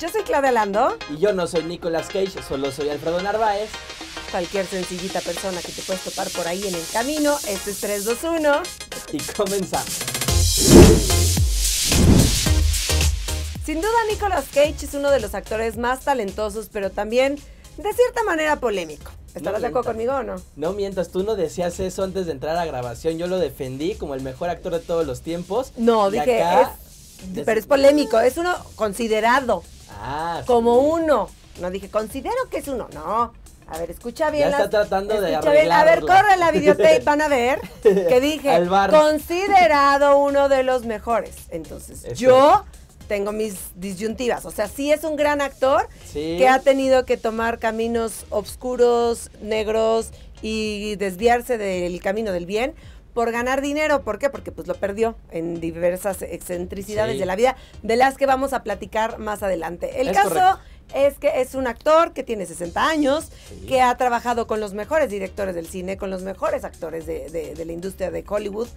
Yo soy Claudia Lando. Y yo no soy Nicolas Cage, solo soy Alfredo Narváez. Cualquier sencillita persona que te puedes topar por ahí en el camino, este es 321. Y comenzamos. Sin duda, Nicolas Cage es uno de los actores más talentosos, pero también de cierta manera polémico. ¿Estarás de acuerdo conmigo o no? No mientas, tú no decías eso antes de entrar a grabación. Yo lo defendí como el mejor actor de todos los tiempos. No, dije, pero es polémico. Es uno considerado Ah, como uno. No dije, considero que es uno. No. A ver, escucha bien. Ya está tratando de A ver, corre la videotape, van a ver. Que dije, considerado uno de los mejores. Entonces, este. yo tengo mis disyuntivas. O sea, sí es un gran actor que ha tenido que tomar caminos oscuros, negros y desviarse del camino del bien por ganar dinero. ¿Por qué? Porque pues lo perdió en diversas excentricidades de la vida, de las que vamos a platicar más adelante. El caso es que es un actor que tiene 60 años, que ha trabajado con los mejores directores del cine, con los mejores actores de, la industria de Hollywood.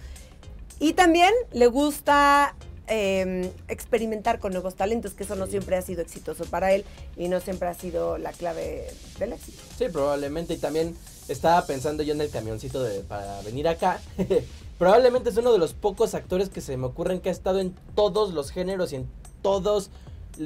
Y también le gusta em, experimentar con nuevos talentos, que eso no siempre ha sido exitoso para él y no siempre ha sido la clave del éxito. Sí, probablemente. Y también estaba pensando yo en el camioncito de, para venir acá. Probablemente es uno de los pocos actores que se me ocurren que ha estado en todos los géneros y en todos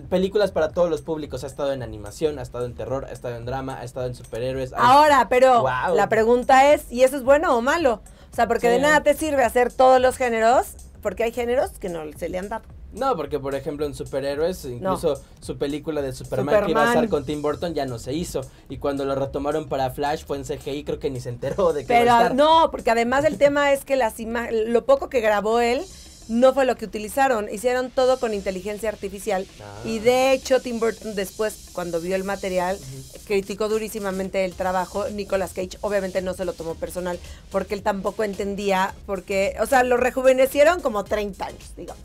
películas para todos los públicos. Ha estado en animación, ha estado en terror, ha estado en drama, ha estado en superhéroes. Ahora, pero la pregunta es, ¿y eso es bueno o malo? O sea, porque de nada te sirve hacer todos los géneros, porque hay géneros que no se le han dado. No, porque por ejemplo en superhéroes, incluso su película de Superman, que iba a estar con Tim Burton ya no se hizo. Y cuando lo retomaron para Flash fue en CGI, creo que ni se enteró de que Pero a estar. no, porque además el tema es que las lo poco que grabó él no fue lo que utilizaron, hicieron todo con inteligencia artificial. Y ah. de hecho, Tim Burton después, cuando vio el material, criticó durísimamente el trabajo. Nicolas Cage obviamente no se lo tomó personal porque él tampoco entendía, porque, o sea, lo rejuvenecieron como 30 años, digamos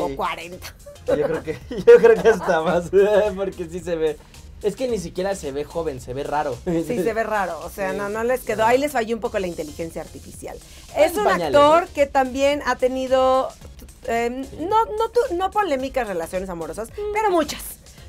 o 40. Yo creo que, yo creo que hasta más, porque sí se ve. Es que ni siquiera se ve joven, se ve raro. Sí, se ve raro. O sea, no, no les quedó. Ahí les falló un poco la inteligencia artificial. Es, un actor que también ha tenido, em, no, no, no polémicas relaciones amorosas, mm. pero muchas.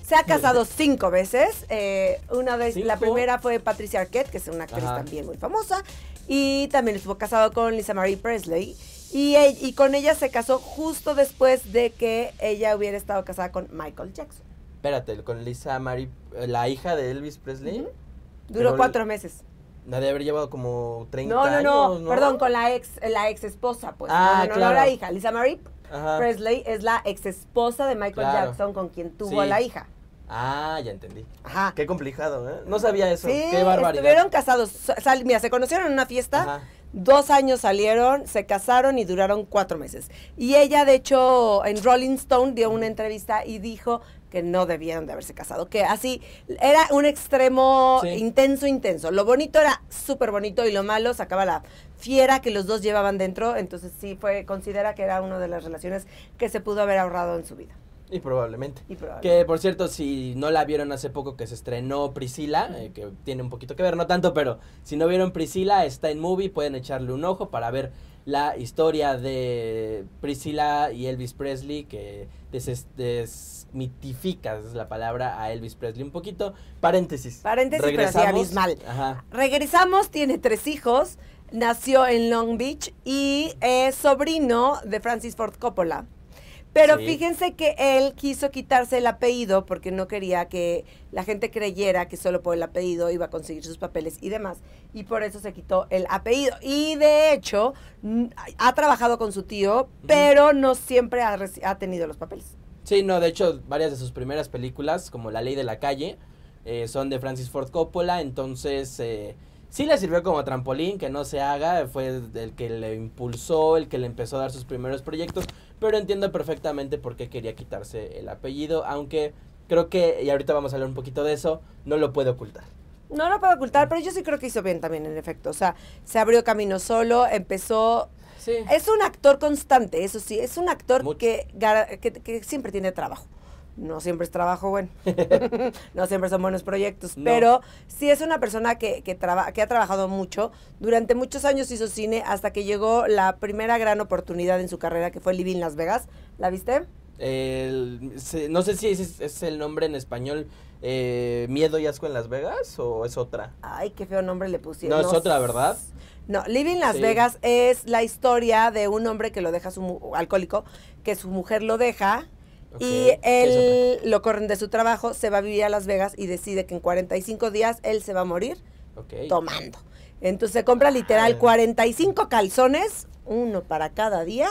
Se ha casado cinco veces. Eh, una vez, la primera fue Patricia Arquette, que es una actriz también muy famosa. Y también estuvo casado con Lisa Marie Presley. Y, con ella se casó justo después de que ella hubiera estado casada con Michael Jackson. Espérate, con Lisa Marie, eh, la hija de Elvis Presley. Duró cuatro meses. Nadie haber llevado como 30 no, no, no, perdón, con la ex, la ex esposa, pues. Ah, claro. la hija. Lisa Marie Presley es la ex esposa de Michael Jackson con quien tuvo la hija. Ah, ya entendí. Ajá. Qué complicado, ¿eh? No sabía eso. Sí, Qué barbaridad. Estuvieron casados. mira, se conocieron en una fiesta. Ajá Dos años salieron, se casaron y duraron cuatro meses. Y ella, de hecho, en Rolling Stone dio una entrevista y dijo que no debían de haberse casado, que así era un extremo intenso, intenso. Lo bonito era súper bonito y lo malo sacaba la fiera que los dos llevaban dentro, entonces sí fue, considera que era una de las relaciones que se pudo haber ahorrado en su vida. Y probablemente. Que por cierto, si no la vieron hace poco que se estrenó Priscila, eh, que tiene un poquito que ver, no tanto, pero si no vieron Priscila, está en movie, pueden echarle un ojo para ver la historia de Priscila y Elvis Presley, que desmitifica, la palabra, a Elvis Presley un poquito. Paréntesis. Regresamos. Regresamos, tiene tres hijos, nació en Long Beach y es sobrino de Francis Ford Coppola. Pero fíjense que él quiso quitarse el apellido porque no quería que la gente creyera que solo por el apellido iba a conseguir sus papeles y demás. Y por eso se quitó el apellido. Y de hecho, ha trabajado con su tío, pero no siempre ha, tenido los papeles. Sí, no, de hecho, varias de sus primeras películas, como La Ley de la Calle, eh, son de Francis Ford Coppola, entonces... Eh, Sí le sirvió como trampolín, que no se haga, fue el que le impulsó, el que le empezó a dar sus primeros proyectos, pero entiendo perfectamente por qué quería quitarse el apellido, aunque creo que, y ahorita vamos a hablar un poquito de eso, no lo puede ocultar. No lo puedo ocultar, pero yo sí creo que hizo bien también, en efecto. O sea, se abrió camino solo, empezó Sí. Es un actor constante, eso sí, es un actor que, que, siempre tiene trabajo no siempre es trabajo bueno, no siempre son buenos proyectos, pero sí es una persona que, que, que ha trabajado mucho, durante muchos años hizo cine hasta que llegó la primera gran oportunidad en su carrera que fue Living Las Vegas, ¿la viste? no sé si es, el nombre en español, eh, Miedo y Asco en Las Vegas o es otra. Ay, qué feo nombre le pusieron. No, es otra, ¿verdad? No, Living Las Vegas es la historia de un hombre que lo deja su alcohólico, que su mujer lo deja y él lo corren de su trabajo, se va a vivir a Las Vegas y decide que en 45 días él se va a morir tomando. Entonces se compra literal 45 ah. calzones, uno para cada día,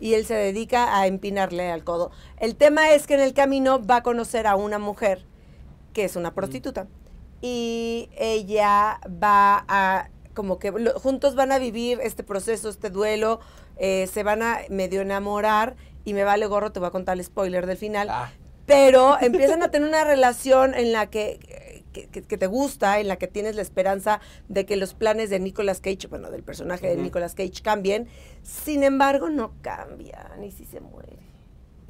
y él se dedica a empinarle al codo. El tema es que en el camino va a conocer a una mujer que es una prostituta. Y ella va a, como que juntos van a vivir este proceso, este duelo, eh, se van a medio enamorar y me vale gorro, te voy a contar el spoiler del final, ah. pero empiezan a tener una relación en la que te gusta, en la que tienes la esperanza de que los planes de Nicolas Cage, bueno, del personaje de Nicolas Cage cambien, sin embargo no cambian y si se muere.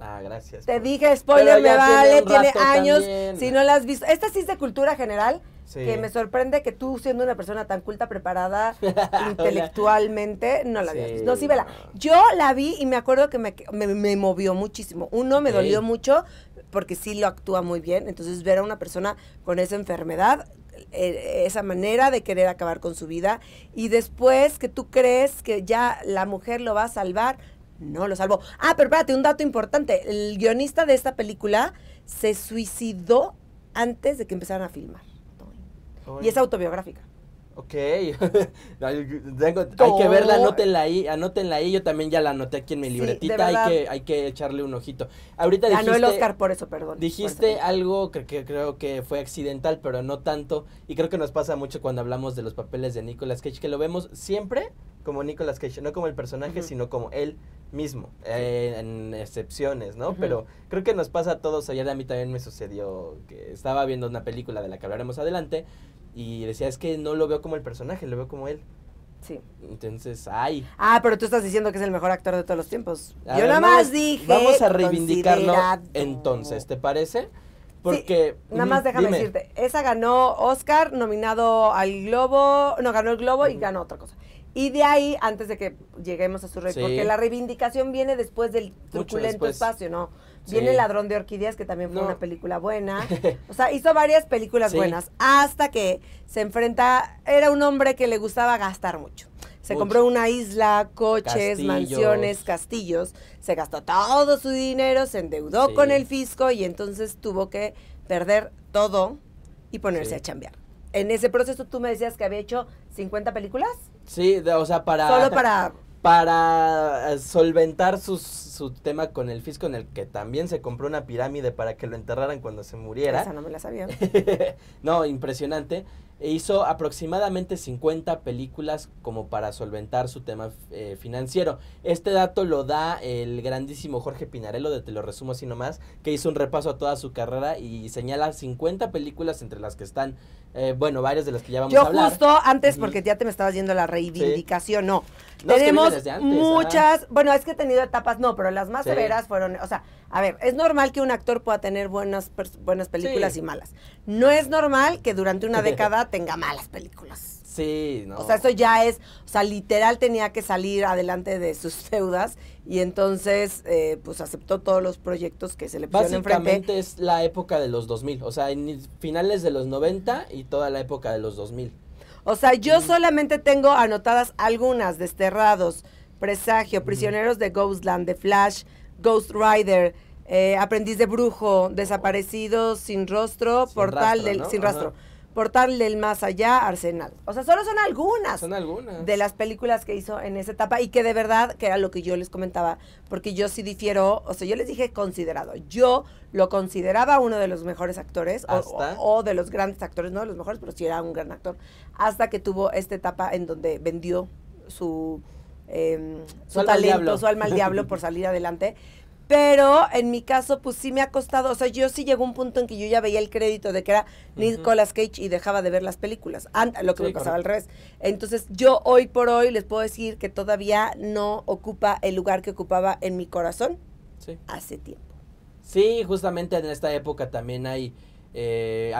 Ah, gracias. Te dije, spoiler, me vale, tiene años. Si no la has visto, esta sí es de cultura general, que me sorprende que tú, siendo una persona tan culta, preparada intelectualmente, no la sí, No, sí, vela. Yo la vi y me acuerdo que me, movió muchísimo. Uno, me dolió mucho porque sí lo actúa muy bien. Entonces, ver a una persona con esa enfermedad, eh, esa manera de querer acabar con su vida y después que tú crees que ya la mujer lo va a salvar, no lo salvó. Ah, pero espérate, un dato importante, el guionista de esta película se suicidó antes de que empezaran a filmar. Y es autobiográfica. Ok, Tengo, hay que verla, anótenla ahí, anótenla ahí, yo también ya la anoté aquí en mi libretita, hay que, hay que echarle un ojito. Ahorita Ganó el Oscar por eso, perdón. Dijiste algo que, que, creo que fue accidental, pero no tanto, y creo que nos pasa mucho cuando hablamos de los papeles de Nicolas Cage, que lo vemos siempre como Nicolas Cage, no como el personaje, sino como él mismo, eh, en excepciones, ¿no? Pero creo que nos pasa a todos, ayer a mí también me sucedió que estaba viendo una película de la que hablaremos adelante, y decía, es que no lo veo como el personaje, lo veo como él. Sí. Entonces, ay. Ah, pero tú estás diciendo que es el mejor actor de todos los tiempos. Yo nada más dije. Vamos a reivindicarlo entonces, ¿te parece? Porque. nada más déjame decirte. Esa ganó Oscar, nominado al Globo. No, ganó el Globo y ganó otra cosa. Y de ahí, antes de que lleguemos a su rey, porque la reivindicación viene después del truculento espacio, ¿no? Viene Ladrón de Orquídeas, que también fue una película buena. O sea, hizo varias películas buenas. Hasta que se enfrenta. Era un hombre que le gustaba gastar mucho. Se compró una isla, coches, mansiones, castillos. Se gastó todo su dinero, se endeudó con el fisco y entonces tuvo que perder todo y ponerse a chambear. En ese proceso tú me decías que había hecho 50 películas. Sí, o sea, para... Solo para para eh, solventar su tema con el fisco, en el que también se compró una pirámide para que lo enterraran cuando se muriera. Esa no me la sabía. no, impresionante. E hizo aproximadamente 50 películas como para solventar su tema eh, financiero. Este dato lo da el grandísimo Jorge Pinarello, de Te lo resumo así nomás, que hizo un repaso a toda su carrera y señala 50 películas entre las que están, eh, bueno, varias de las que ya vamos Yo justo antes, porque ya te me estabas yendo la reivindicación, no. Tenemos muchas, bueno, es que he tenido etapas, no, pero las más severas fueron, o sea, a ver, es normal que un actor pueda tener buenas, buenas películas y malas. No es normal que durante una década tenga malas películas. Sí, no. O sea, eso ya es, o sea, literal tenía que salir adelante de sus deudas y entonces, eh, pues aceptó todos los proyectos que se le pusieron Básicamente es la época de los 2000, o sea, finales de los 90 y toda la época de los 2000. O sea, yo mm. solamente tengo anotadas algunas, Desterrados, Presagio, mm. Prisioneros de Ghostland, The Flash, Ghost Rider, eh, aprendiz de Brujo, Desaparecido Sin Rostro, Portal del Sin Rastro. Portal del Más Allá, Arsenal. O sea, solo son algunas. Son algunas. De las películas que hizo en esa etapa y que de verdad, que era lo que yo les comentaba, porque yo sí difiero, o sea, yo les dije considerado. Yo lo consideraba uno de los mejores actores o, de los grandes actores, no de los mejores, pero sí era un gran actor, hasta que tuvo esta etapa en donde vendió su, em, talento, su alma al diablo por salir adelante. Pero en mi caso, pues sí me ha costado. O sea, yo sí llegó un punto en que yo ya veía el crédito de que era Nicolas Cage y dejaba de ver las películas. lo que me pasaba al revés. Entonces, yo hoy por hoy les puedo decir que todavía no ocupa el lugar que ocupaba en mi corazón sí. hace tiempo. Sí, justamente en esta época también hay eh,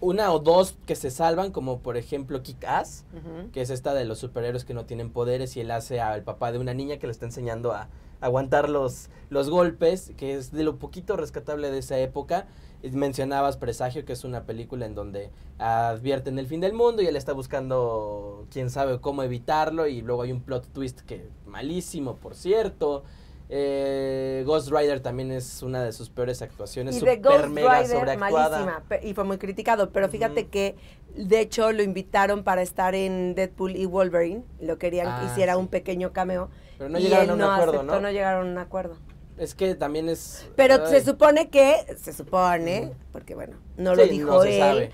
una o dos que se salvan, como por ejemplo Kick-Ass, que es esta de los superhéroes que no tienen poderes y él hace al papá de una niña que le está enseñando a aguantar los, los golpes, que es de lo poquito rescatable de esa época. Mencionabas Presagio, que es una película en donde advierten el fin del mundo y él está buscando quién sabe cómo evitarlo y luego hay un plot twist que malísimo, por cierto. Eh, Ghost Rider también es una de sus peores actuaciones. Y super Ghost Rider, sobreactuada. malísima. Y fue muy criticado. Pero fíjate que, de hecho, lo invitaron para estar en Deadpool y Wolverine. Lo querían que ah, hiciera un pequeño cameo. Pero no y llegaron él a un no acuerdo, aceptó, ¿no? llegaron a un acuerdo. Es que también es. Pero se supone que, se supone, porque bueno, no lo dijo él,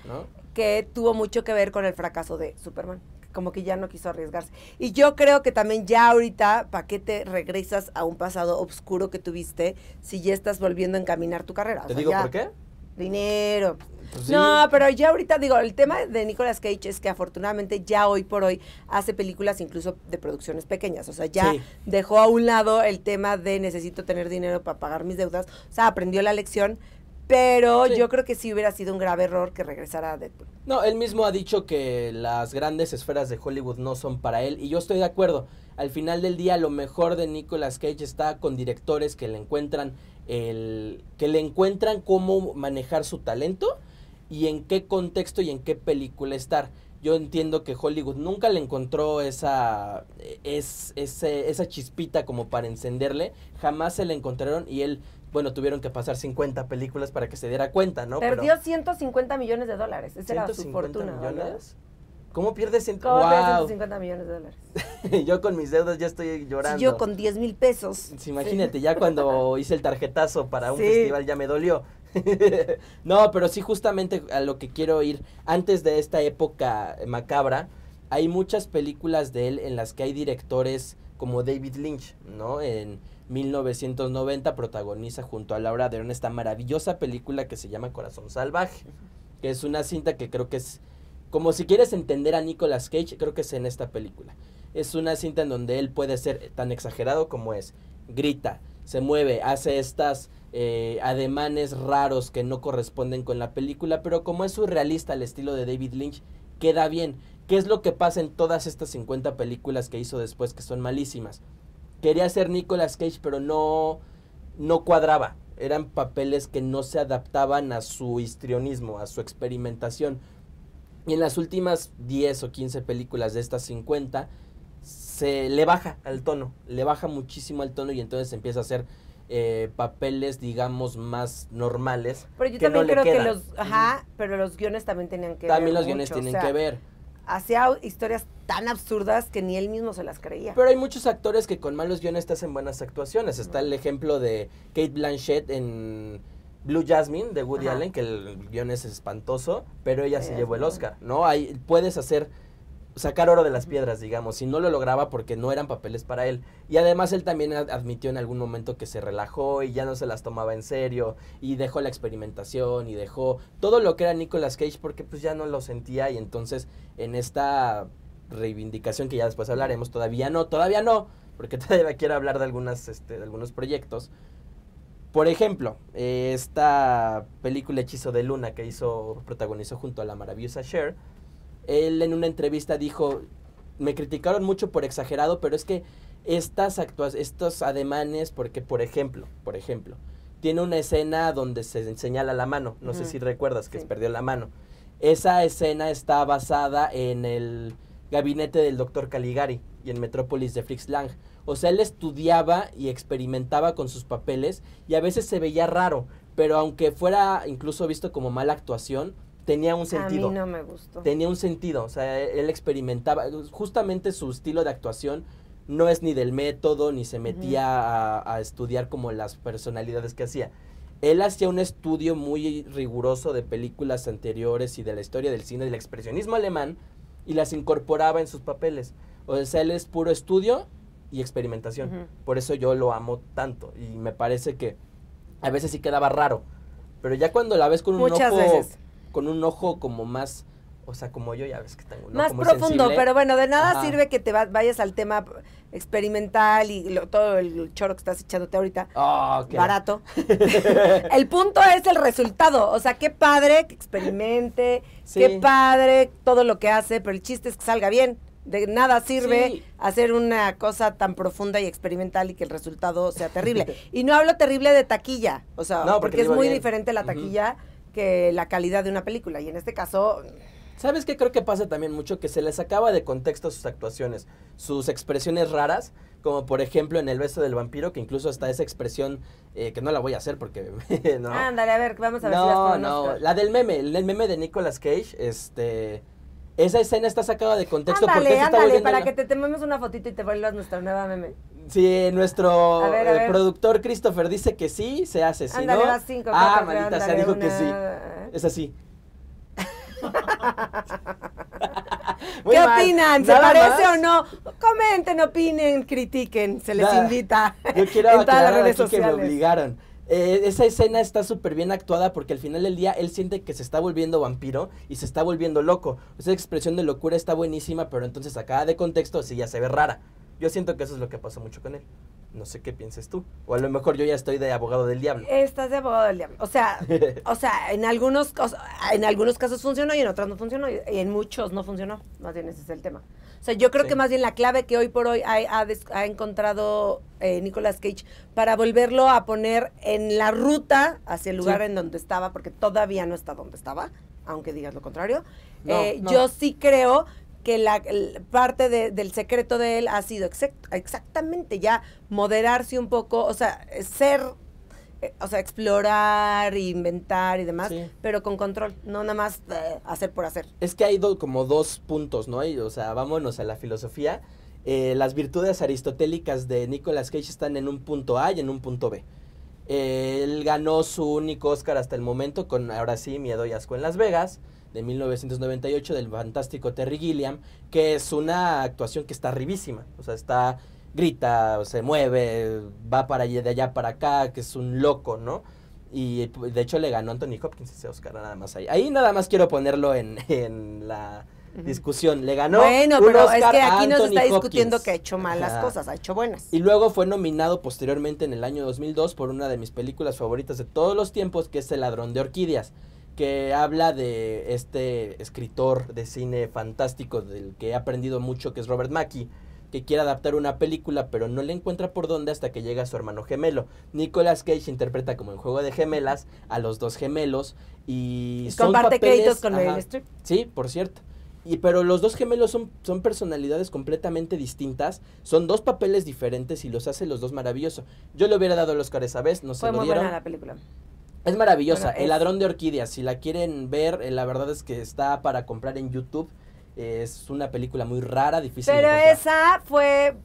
que tuvo mucho que ver con el fracaso de Superman como que ya no quiso arriesgarse. Y yo creo que también ya ahorita, ¿para qué te regresas a un pasado oscuro que tuviste si ya estás volviendo a encaminar tu carrera? ¿Te digo por qué? Dinero. Pues no, pero ya ahorita digo, el tema de Nicolas Cage es que afortunadamente ya hoy por hoy hace películas incluso de producciones pequeñas. O sea, ya dejó a un lado el tema de necesito tener dinero para pagar mis deudas. O sea, aprendió la lección, pero yo creo que sí hubiera sido un grave error que regresara a Deadpool. No, él mismo ha dicho que las grandes esferas de Hollywood no son para él y yo estoy de acuerdo. Al final del día lo mejor de Nicolas Cage está con directores que le encuentran el que le encuentran cómo manejar su talento y en qué contexto y en qué película estar. Yo entiendo que Hollywood nunca le encontró esa, es, esa chispita como para encenderle, jamás se le encontraron y él bueno, tuvieron que pasar 50 películas para que se diera cuenta, ¿no? Perdió 150 millones de dólares. Esa era su fortuna. ¿Cómo pierdes 150 millones de dólares? yo con mis deudas ya estoy llorando. yo con 10 mil pesos. imagínate, ya cuando hice el tarjetazo para un festival ya me dolió. no, pero sí justamente a lo que quiero ir, antes de esta época macabra, hay muchas películas de él en las que hay directores como David Lynch, ¿no? En, 1990 protagoniza junto a Laura Dern esta maravillosa película que se llama Corazón Salvaje, que es una cinta que creo que es, como si quieres entender a Nicolas Cage, creo que es en esta película. Es una cinta en donde él puede ser tan exagerado como es, grita, se mueve, hace estas eh, ademanes raros que no corresponden con la película, pero como es surrealista al estilo de David Lynch, queda bien. ¿Qué es lo que pasa en todas estas 50 películas que hizo después que son malísimas? quería ser Nicolas Cage, pero no, no cuadraba. Eran papeles que no se adaptaban a su histrionismo, a su experimentación. Y en las últimas 10 o 15 películas de estas 50, se le baja al tono, le baja muchísimo al tono y entonces empieza a hacer eh, papeles, digamos, más normales. Pero yo también creo que los, ajá, pero los guiones también tenían que ver. También los guiones tienen que ver hacía historias tan absurdas que ni él mismo se las creía. Pero hay muchos actores que con malos guiones te hacen buenas actuaciones. Está el ejemplo de Kate Blanchett en Blue Jasmine de Woody Allen, que el guion es espantoso, pero ella se llevó el Oscar, ¿no? Hay, puedes hacer sacar oro de las piedras, digamos, y no lo lograba porque no eran papeles para él. Y además él también admitió en algún momento que se relajó y ya no se las tomaba en serio y dejó la experimentación y dejó todo lo que era Nicolas Cage porque pues ya no lo sentía y entonces en esta reivindicación que ya después hablaremos, todavía no, todavía no, porque todavía quiero hablar de algunas este, de algunos proyectos. Por ejemplo, eh, esta película Hechizo de Luna que hizo protagonizó junto a la maravillosa Cher él en una entrevista dijo, me criticaron mucho por exagerado, pero es que estas estos ademanes, porque por ejemplo, por ejemplo, tiene una escena donde se señala la mano, no sé si recuerdas que se perdió la mano. Esa escena está basada en el gabinete del doctor Caligari y en Metrópolis de Fritz Lang. O sea, él estudiaba y experimentaba con sus papeles y a veces se veía raro, pero aunque fuera incluso visto como mala actuación, tenía un sentido. A mí no me gustó. Tenía un sentido, o sea, e-, él experimentaba, justamente su estilo de actuación no es ni del método, ni se metía a, estudiar como las personalidades que hacía. Él hacía un estudio muy riguroso de películas anteriores y de la historia del cine, del expresionismo alemán, y las incorporaba en sus papeles. O sea, él es puro estudio y experimentación. Por eso yo lo amo tanto. Y me parece que a veces sí quedaba raro. Pero ya cuando la ves con un Muchas ojo veces con un ojo como más, o sea, como yo ya ves que tengo un Más profundo, pero bueno, de nada sirve que te vayas al tema experimental y todo el choro que estás echándote ahorita. Oh, Barato. el punto es el resultado. O sea, qué padre que experimente, qué padre todo lo que hace, pero el chiste es que salga bien. De nada sirve hacer una cosa tan profunda y experimental y que el resultado sea terrible. y no hablo terrible de taquilla, o sea, porque, es muy diferente la taquilla que la calidad de una película. Y en este caso... ¿Sabes qué creo que pasa también mucho? Que se les acaba de contexto sus actuaciones, sus expresiones raras, como por ejemplo en El beso del vampiro, que incluso hasta esa expresión, eh, que no la voy a hacer porque... no. Ándale, a ver, vamos a ver si las No, la del meme, el meme de Nicolas Cage, este esa escena está sacada de contexto ándale, porque se para que te tomemos una fotito y te vuelvas nuestra nueva meme. Sí, nuestro eh, productor Christopher dice que sí, se hace, si ándale, no... Cinco, ah, maldita se dijo que sí. Es así. ¿Qué opinan? ¿Se parece o no? Comenten, opinen, critiquen, se les invita. Yo quiero en todas las redes que me obligaron. Eh, esa escena está súper bien actuada porque al final del día él siente que se está volviendo vampiro y se está volviendo loco. Esa expresión de locura está buenísima, pero entonces acá de contexto sí ya se ve rara. Yo siento que eso es lo que pasó mucho con él. No sé qué pienses tú. O a lo mejor yo ya estoy de abogado del diablo. Estás de abogado del diablo. O sea, o sea, en algunos, en algunos casos funcionó y en otros no funcionó. Y en muchos no funcionó. Más bien ese es el tema. O sea, yo creo que más bien la clave que hoy por hoy ha, ha, encontrado eh, Nicolas Cage para volverlo a poner en la ruta hacia el lugar en donde estaba, porque todavía no está donde estaba, aunque digas lo contrario. Eh, yo sí creo que la parte de, del secreto de él ha sido exactamente ya moderarse un poco, o sea, ser o sea, explorar, inventar y demás, pero con control, no nada más eh, hacer por hacer. Es que ha ido como dos puntos, ¿no? Y, o sea, vámonos a la filosofía. Eh, las virtudes aristotélicas de Nicolas Cage están en un punto A y en un punto B. él ganó su único Oscar hasta el momento con, ahora sí, Miedo y Asco en Las Vegas, de 1998, del fantástico Terry Gilliam, que es una actuación que está ribísima, o sea, está grita, se mueve, va para allá, de allá para acá, que es un loco, ¿no? Y de hecho le ganó Anthony Hopkins ese Oscar nada más ahí. Ahí nada más quiero ponerlo en, la discusión. Le ganó. Bueno, pero es que aquí no se está discutiendo que ha hecho malas cosas, ha hecho buenas. Y luego fue nominado posteriormente en el año 2002 por una de mis películas favoritas de todos los tiempos, que es El ladrón de orquídeas, que habla de este escritor de cine fantástico del que he aprendido mucho, que es Robert Mackey que quiere adaptar una película pero no le encuentra por dónde hasta que llega su hermano gemelo. Nicolas Cage interpreta como en Juego de Gemelas a los dos gemelos y, son comparte créditos con Meryl Sí, por cierto. Y, pero los dos gemelos son, son, personalidades completamente distintas, son dos papeles diferentes y los hace los dos maravillosos. Yo le hubiera dado los Oscar esa vez, no Fue Buena la película. Es maravillosa, El ladrón de orquídeas, si la quieren ver, eh, la verdad es que está para comprar en YouTube es una película muy rara, difícil Pero esa fue...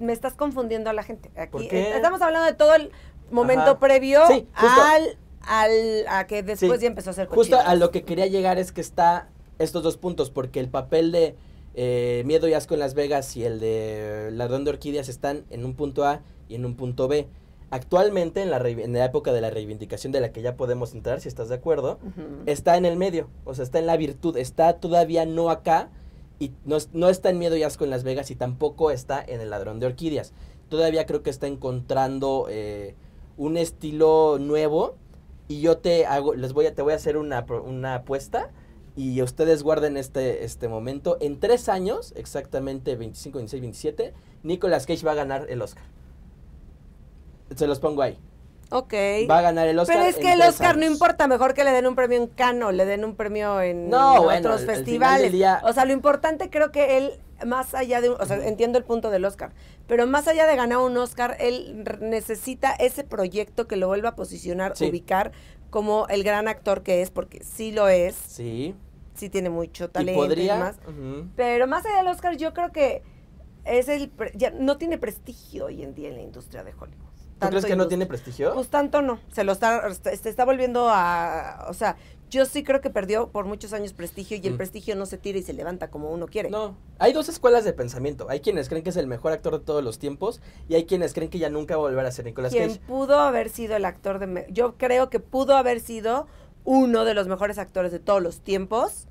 Me estás confundiendo a la gente. Aquí estamos hablando de todo el momento previo al, al, a que después ya empezó a ser Justo a lo que quería llegar es que está estos dos puntos, porque el papel de eh, Miedo y Asco en Las Vegas y el de Ladrón de Orquídeas están en un punto A y en un punto B actualmente en la, en la época de la reivindicación de la que ya podemos entrar, si estás de acuerdo, está en el medio, o sea, está en la virtud, está todavía no acá y no, está en miedo y asco en Las Vegas y tampoco está en el ladrón de orquídeas. Todavía creo que está encontrando eh, un estilo nuevo y yo te hago, les voy a, te voy a hacer una, apuesta y ustedes guarden este, este momento. En tres años, exactamente 25, 26, 27, Nicolas Cage va a ganar el Oscar se los pongo ahí. Ok. Va a ganar el Oscar. Pero es que el Oscar no importa, mejor que le den un premio en Cano, le den un premio en otros festivales. O sea, lo importante creo que él, más allá de, o sea, entiendo el punto del Oscar, pero más allá de ganar un Oscar, él necesita ese proyecto que lo vuelva a posicionar, ubicar como el gran actor que es, porque sí lo es. Sí. Sí tiene mucho talento y, podría? Pero más allá del Oscar, yo creo que es el, no tiene prestigio hoy en día en la industria de Hollywood. ¿Tú crees que no tiene prestigio? Pues tanto no. Se lo está, se está volviendo a. O sea, yo sí creo que perdió por muchos años prestigio y el mm. prestigio no se tira y se levanta como uno quiere. No, hay dos escuelas de pensamiento. Hay quienes creen que es el mejor actor de todos los tiempos y hay quienes creen que ya nunca va a volver a ser Nicolás Cage. ¿Quién pudo haber sido el actor de... Yo creo que pudo haber sido uno de los mejores actores de todos los tiempos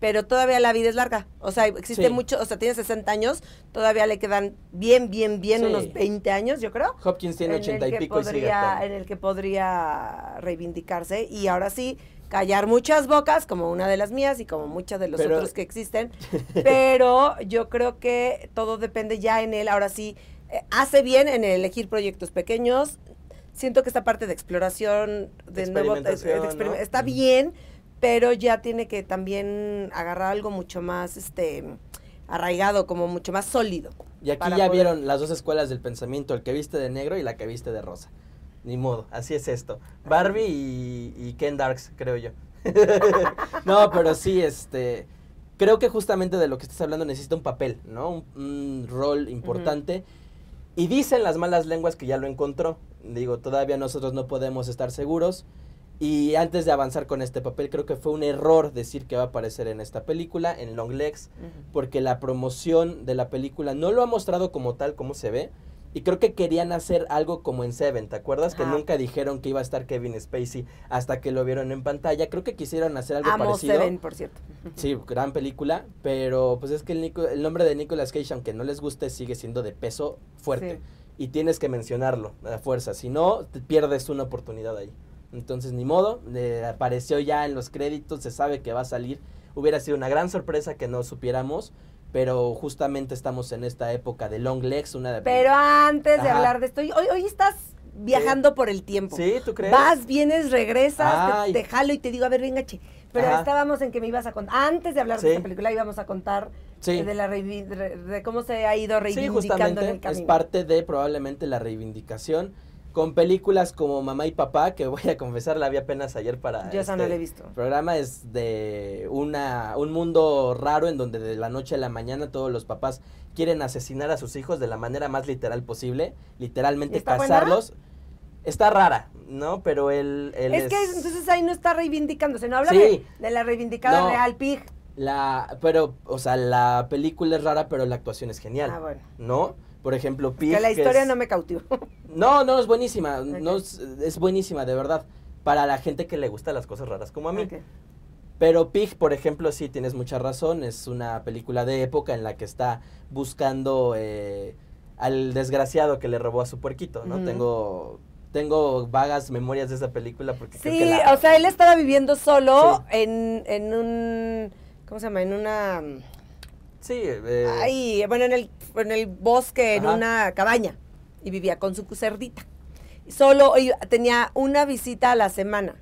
pero todavía la vida es larga. O sea, existe mucho, o sea, tiene 60 años, todavía le quedan bien, bien, bien unos 20 años, yo creo. Hopkins tiene 80 y pico podría, En el que podría reivindicarse y ahora sí callar muchas bocas, como una de las mías y como muchas de los otros que existen, pero yo creo que todo depende ya en él, ahora sí, eh, hace bien en elegir proyectos pequeños, siento que esta parte de exploración, de nuevo, está bien, pero ya tiene que también agarrar algo mucho más este arraigado, como mucho más sólido. Y aquí ya vieron las dos escuelas del pensamiento, el que viste de negro y la que viste de rosa. Ni modo, así es esto. Barbie y, Ken Darks, creo yo. no, pero sí, este creo que justamente de lo que estás hablando necesita un papel, ¿no? Un, rol importante. Y dicen las malas lenguas que ya lo encontró. Digo, todavía nosotros no podemos estar seguros. Y antes de avanzar con este papel, creo que fue un error decir que va a aparecer en esta película, en Long Legs, porque la promoción de la película no lo ha mostrado como tal, como se ve. Y creo que querían hacer algo como en Seven, ¿te acuerdas? Que nunca dijeron que iba a estar Kevin Spacey hasta que lo vieron en pantalla. Creo que quisieron hacer algo Amo Seven, por cierto. Sí, gran película, pero pues es que el, nombre de Nicolas Cage, aunque no les guste, sigue siendo de peso fuerte. Y tienes que mencionarlo a fuerza, si no, te pierdes una oportunidad ahí. Entonces, ni modo, apareció ya en los créditos, se sabe que va a salir. Hubiera sido una gran sorpresa que no supiéramos, pero justamente estamos en esta época de Long Legs, una Pero antes de hablar de esto, hoy, hoy estás viajando por el tiempo. Sí, ¿tú crees? Vas, vienes, regresas, te, jalo y te digo, a ver, venga, che. Pero estábamos en que me ibas a contar, antes de hablar de esta película íbamos a contar de, cómo se ha ido reivindicando el camino. Es parte de probablemente la reivindicación con películas como Mamá y Papá, que voy a confesar, la vi apenas ayer para ya este no la he visto. programa, es de una, un mundo raro en donde de la noche a la mañana todos los papás quieren asesinar a sus hijos de la manera más literal posible, literalmente casarlos. Está rara, ¿no? Pero él, es, que entonces ahí no está reivindicándose, no habla de, la reivindicada real pig. La, pero, o sea, la película es rara, pero la actuación es genial, ah, bueno. ¿no? Por ejemplo, Pig. Que la historia no me cautivó. No, no, es buenísima. No es, buenísima, de verdad. Para la gente que le gusta las cosas raras como a mí. Pero Pig, por ejemplo, sí, tienes mucha razón. Es una película de época en la que está buscando eh, al desgraciado que le robó a su puerquito, ¿no? Tengo tengo vagas memorias de esa película porque sí creo que o sea él estaba viviendo solo en, en un cómo se llama en una Sí. Eh, bueno, en el, en el bosque, en una cabaña. Y vivía con su cerdita. Solo tenía una visita a la semana.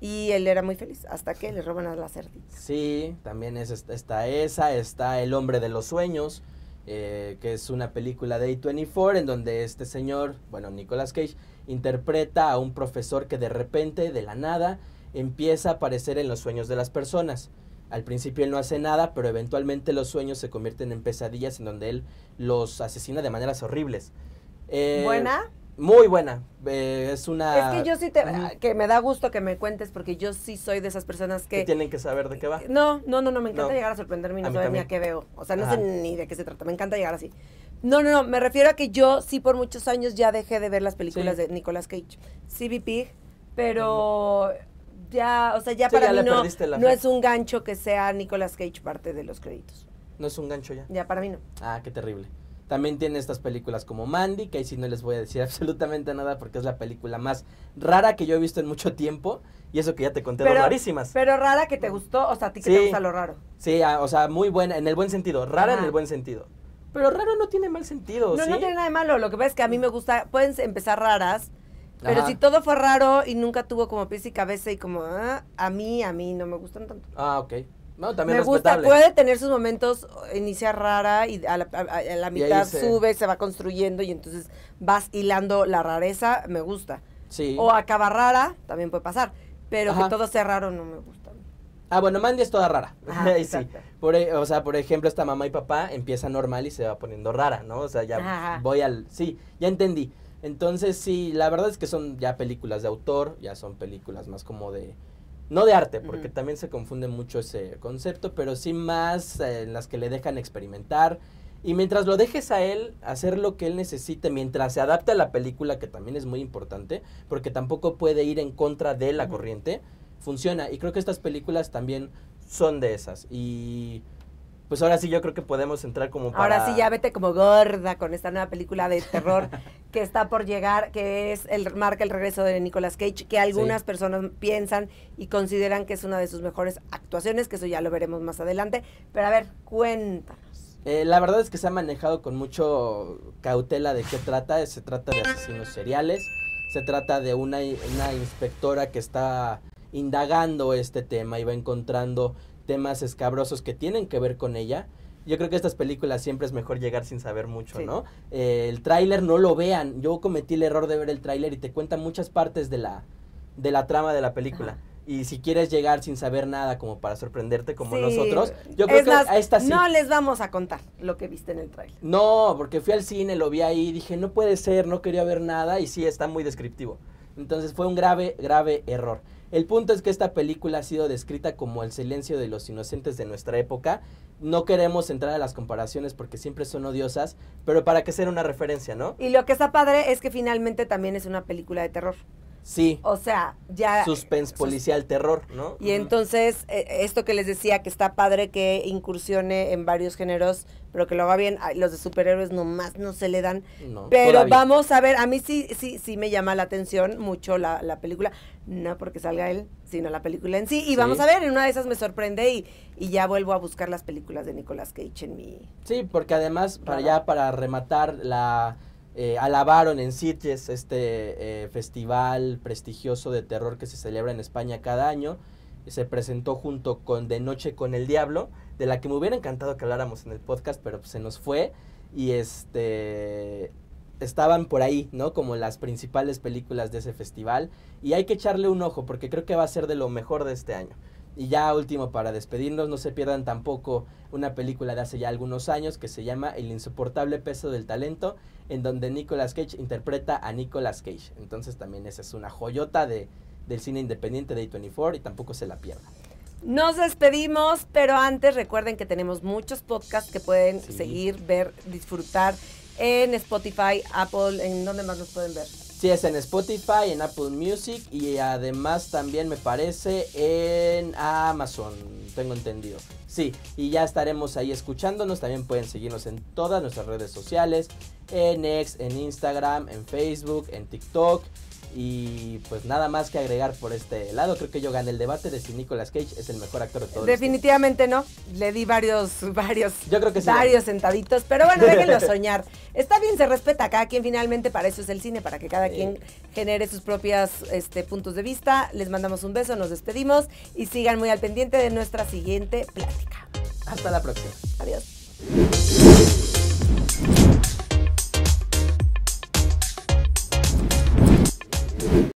Y él era muy feliz, hasta que le roban a la cerdita. Sí, también es, está esa, está El hombre de los sueños, eh, que es una película de A24, en donde este señor, bueno, Nicolas Cage, interpreta a un profesor que de repente, de la nada, empieza a aparecer en los sueños de las personas. Al principio él no hace nada, pero eventualmente los sueños se convierten en pesadillas en donde él los asesina de maneras horribles. Eh, ¿Buena? Muy buena. Eh, es una. Es que yo sí te. Que me da gusto que me cuentes porque yo sí soy de esas personas que. tienen que saber de qué va. No, no, no, no. Me encanta llegar a sorprenderme y no saber ni a qué veo. O sea, no sé ni de qué se trata. Me encanta llegar así. No, no, no. Me refiero a que yo sí por muchos años ya dejé de ver las películas de Nicolas Cage. Sí Pig, pero ya, o sea, ya para mí no, es un gancho que sea Nicolas Cage parte de los créditos. No es un gancho ya. Ya para mí no. Ah, qué terrible. También tiene estas películas como Mandy, que ahí sí no les voy a decir absolutamente nada porque es la película más rara que yo he visto en mucho tiempo. Y eso que ya te conté rarísimas. Pero rara que te gustó, o sea, a ti que te gusta lo raro. Sí, ah, o sea, muy buena, en el buen sentido, rara en el buen sentido. Pero raro no tiene mal sentido. No, no tiene nada de malo. Lo que pasa es que a mí me gusta, pueden empezar raras, pero si todo fue raro y nunca tuvo como pies y cabeza y como, ah, a mí, a mí no me gustan tanto. Ah, ok. No, también me gusta, puede tener sus momentos, eh, inicia rara y a la, mitad sube, se va construyendo y entonces vas hilando la rareza, me gusta. Sí. O acaba rara, también puede pasar, pero que todo sea raro no me gusta. Ah, bueno, Mandy es toda rara. Ajá, sí. E, o sea, por ejemplo, esta mamá y papá empieza normal y se va poniendo rara, ¿no? O sea, ya voy al... Sí, ya entendí. Entonces sí, la verdad es que son ya películas de autor, ya son películas más como de... No de arte, porque también se confunde mucho ese concepto, pero sí más eh, en las que le dejan experimentar. Y mientras lo dejes a él hacer lo que él necesite, mientras se adapta a la película, que también es muy importante, porque tampoco puede ir en contra de la corriente, funciona. Y creo que estas películas también son de esas. Y pues ahora sí yo creo que podemos entrar como para... Ahora sí ya vete como gorda con esta nueva película de terror que está por llegar, que es el marca el regreso de Nicolas Cage, que algunas personas piensan y consideran que es una de sus mejores actuaciones, que eso ya lo veremos más adelante. Pero a ver, cuéntanos. Eh, la verdad es que se ha manejado con mucho cautela de qué trata. Se trata de asesinos seriales, se trata de una inspectora que está indagando este tema y va encontrando temas escabrosos que tienen que ver con ella, yo creo que estas películas siempre es mejor llegar sin saber mucho, ¿no? Eh, el tráiler no lo vean. Yo cometí el error de ver el tráiler y te cuentan muchas partes de la, de la trama de la película. Y si quieres llegar sin saber nada, como para sorprenderte como nosotros, yo creo que a esta sí. No les vamos a contar lo que viste en el tráiler. No, porque fui al cine, lo vi ahí, dije, no puede ser, no quería ver nada, y sí, está muy descriptivo. Entonces fue un grave, grave error. El punto es que esta película ha sido descrita como el silencio de los inocentes de nuestra época. No queremos entrar a las comparaciones porque siempre son odiosas, pero para que sea una referencia, ¿no? Y lo que está padre es que finalmente también es una película de terror. Sí. O sea, ya... Suspense policial, terror, ¿no? Y entonces, eh, esto que les decía, que está padre que incursione en varios géneros, pero que lo haga bien, los de superhéroes nomás no se le dan. pero vamos a ver, a mí sí, sí, sí me llama la atención mucho la, película, no porque salga él, sino la película en sí. Y vamos a ver, en una de esas me sorprende y, y ya vuelvo a buscar las películas de Nicolas Cage en mi... Sí, porque además, para ya para rematar la eh, alabaron en Sitges este eh, festival prestigioso de terror que se celebra en España cada año. Se presentó junto con De Noche con el Diablo, de la que me hubiera encantado que habláramos en el podcast, pero se nos fue. Y este estaban por ahí, ¿no? Como las principales películas de ese festival. Y hay que echarle un ojo porque creo que va a ser de lo mejor de este año. Y ya último, para despedirnos, no se pierdan tampoco una película de hace ya algunos años que se llama El insoportable peso del talento, en donde Nicolas Cage interpreta a Nicolas Cage. Entonces también esa es una joyota de, del cine independiente de A24 y tampoco se la pierda Nos despedimos, pero antes recuerden que tenemos muchos podcasts que pueden seguir, ver, disfrutar en Spotify, Apple, ¿en donde más los pueden ver? Sí, es en Spotify, en Apple Music y además también me parece en Amazon, tengo entendido. Sí, y ya estaremos ahí escuchándonos. También pueden seguirnos en todas nuestras redes sociales, en X, en Instagram, en Facebook, en TikTok. Y pues nada más que agregar por este lado, creo que yo gané el debate de si Nicolas Cage es el mejor actor de todos. Definitivamente no, le di varios, varios, varios sentaditos, pero bueno, déjenlo soñar. Está bien, se respeta a cada quien finalmente, para eso es el cine, para que cada quien genere sus propios este, puntos de vista. Les mandamos un beso, nos despedimos y sigan muy al pendiente de nuestra siguiente plática. Hasta la próxima. Adiós.